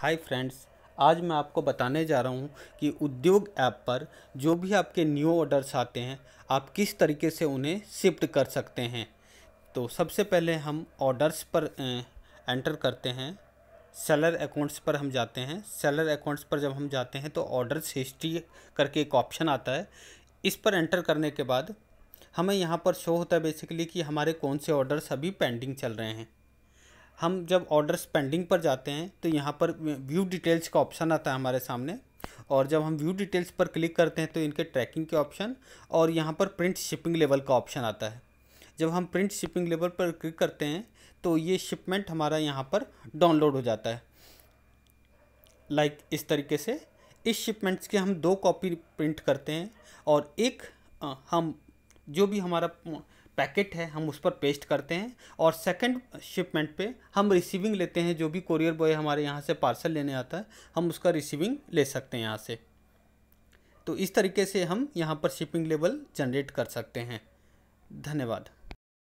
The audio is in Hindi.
हाय फ्रेंड्स आज मैं आपको बताने जा रहा हूँ कि उद्योग ऐप पर जो भी आपके न्यू ऑर्डर्स आते हैं आप किस तरीके से उन्हें शिफ्ट कर सकते हैं तो सबसे पहले हम ऑर्डर्स पर एंटर करते हैं सेलर अकाउंट्स पर हम जाते हैं सेलर अकाउंट्स पर जब हम जाते हैं तो ऑर्डर्स हिस्ट्री करके एक ऑप्शन आता है इस पर एंटर करने के बाद हमें यहाँ पर शो होता है बेसिकली कि हमारे कौन से ऑर्डर्स अभी पेंडिंग चल रहे हैं हम जब ऑर्डर्स पेंडिंग पर जाते हैं तो यहाँ पर व्यू डिटेल्स का ऑप्शन आता है हमारे सामने और जब हम व्यू डिटेल्स पर क्लिक करते हैं तो इनके ट्रैकिंग के ऑप्शन और यहाँ पर प्रिंट शिपिंग लेवल का ऑप्शन आता है जब हम प्रिंट शिपिंग लेवल पर क्लिक करते हैं तो ये शिपमेंट हमारा यहाँ पर डाउनलोड हो जाता है लाइक like इस तरीके से इस शिपमेंट्स के हम दो कॉपी प्रिंट करते हैं और एक हम जो भी हमारा पैकेट है हम उस पर पेस्ट करते हैं और सेकंड शिपमेंट पे हम रिसीविंग लेते हैं जो भी कोरियर बॉय हमारे यहाँ से पार्सल लेने आता है हम उसका रिसीविंग ले सकते हैं यहाँ से तो इस तरीके से हम यहाँ पर शिपिंग लेवल जनरेट कर सकते हैं धन्यवाद